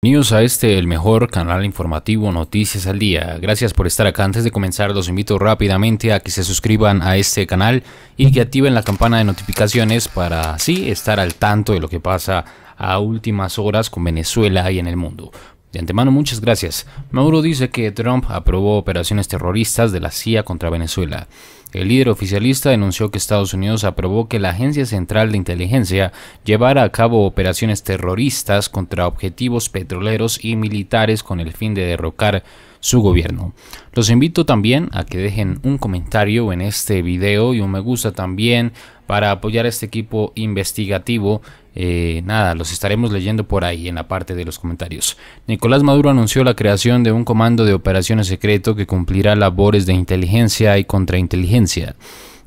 Bienvenidos a este, el mejor canal informativo Noticias al Día. Gracias por estar acá. Antes de comenzar, los invito rápidamente a que se suscriban a este canal y que activen la campana de notificaciones para así estar al tanto de lo que pasa a últimas horas con Venezuela y en el mundo. De antemano, muchas gracias. Maduro dice que Trump aprobó operaciones terroristas de la CIA contra Venezuela. El líder oficialista denunció que Estados Unidos aprobó que la Agencia Central de Inteligencia llevara a cabo operaciones terroristas contra objetivos petroleros y militares con el fin de derrocar su gobierno. Los invito también a que dejen un comentario en este video y un me gusta también para apoyar a este equipo investigativo eh, nada, los estaremos leyendo por ahí en la parte de los comentarios. Nicolás Maduro anunció la creación de un comando de operaciones secreto que cumplirá labores de inteligencia y contrainteligencia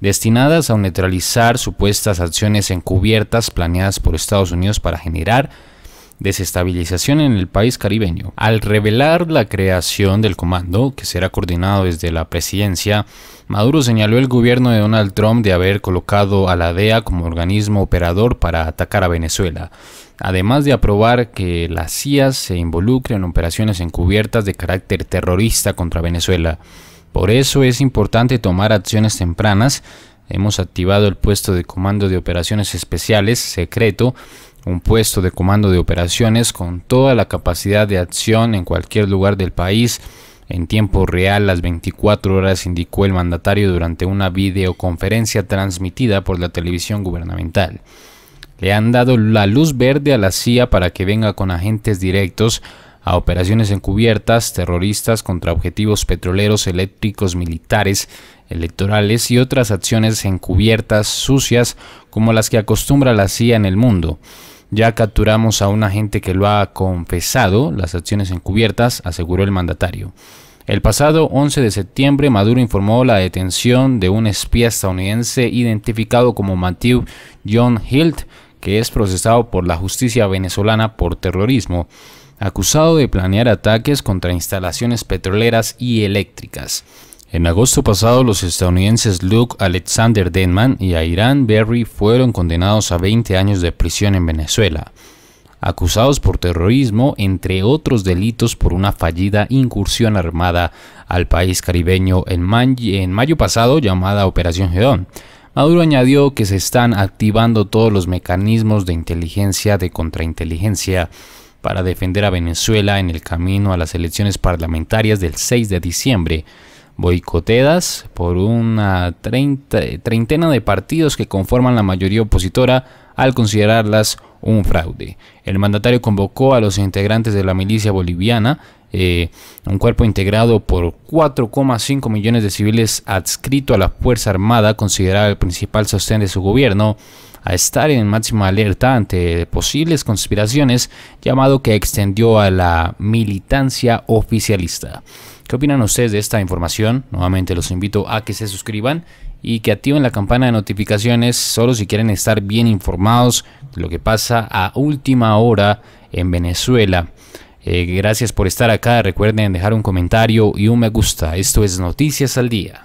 destinadas a neutralizar supuestas acciones encubiertas planeadas por Estados Unidos para generar desestabilización en el país caribeño. Al revelar la creación del comando, que será coordinado desde la presidencia, Maduro señaló el gobierno de Donald Trump de haber colocado a la DEA como organismo operador para atacar a Venezuela, además de aprobar que la CIA se involucre en operaciones encubiertas de carácter terrorista contra Venezuela. Por eso es importante tomar acciones tempranas. Hemos activado el puesto de comando de operaciones especiales secreto un puesto de comando de operaciones con toda la capacidad de acción en cualquier lugar del país en tiempo real las 24 horas, indicó el mandatario durante una videoconferencia transmitida por la televisión gubernamental. Le han dado la luz verde a la CIA para que venga con agentes directos a operaciones encubiertas terroristas contra objetivos petroleros, eléctricos, militares, electorales y otras acciones encubiertas sucias como las que acostumbra la CIA en el mundo. Ya capturamos a un agente que lo ha confesado las acciones encubiertas, aseguró el mandatario. El pasado 11 de septiembre, Maduro informó la detención de un espía estadounidense identificado como Matthew John Hilt, que es procesado por la justicia venezolana por terrorismo, acusado de planear ataques contra instalaciones petroleras y eléctricas. En agosto pasado, los estadounidenses Luke Alexander Denman y Ayrán Berry fueron condenados a 20 años de prisión en Venezuela, acusados por terrorismo, entre otros delitos, por una fallida incursión armada al país caribeño en, en mayo pasado llamada Operación Gedón. Maduro añadió que se están activando todos los mecanismos de inteligencia, de contrainteligencia, para defender a Venezuela en el camino a las elecciones parlamentarias del 6 de diciembre boicoteadas por una treintena de partidos que conforman la mayoría opositora al considerarlas un fraude. El mandatario convocó a los integrantes de la milicia boliviana, eh, un cuerpo integrado por 4,5 millones de civiles adscrito a la Fuerza Armada, considerada el principal sostén de su gobierno, a estar en máxima alerta ante posibles conspiraciones, llamado que extendió a la militancia oficialista. ¿Qué opinan ustedes de esta información? Nuevamente los invito a que se suscriban y que activen la campana de notificaciones solo si quieren estar bien informados de lo que pasa a última hora en Venezuela. Eh, gracias por estar acá. Recuerden dejar un comentario y un me gusta. Esto es Noticias al Día.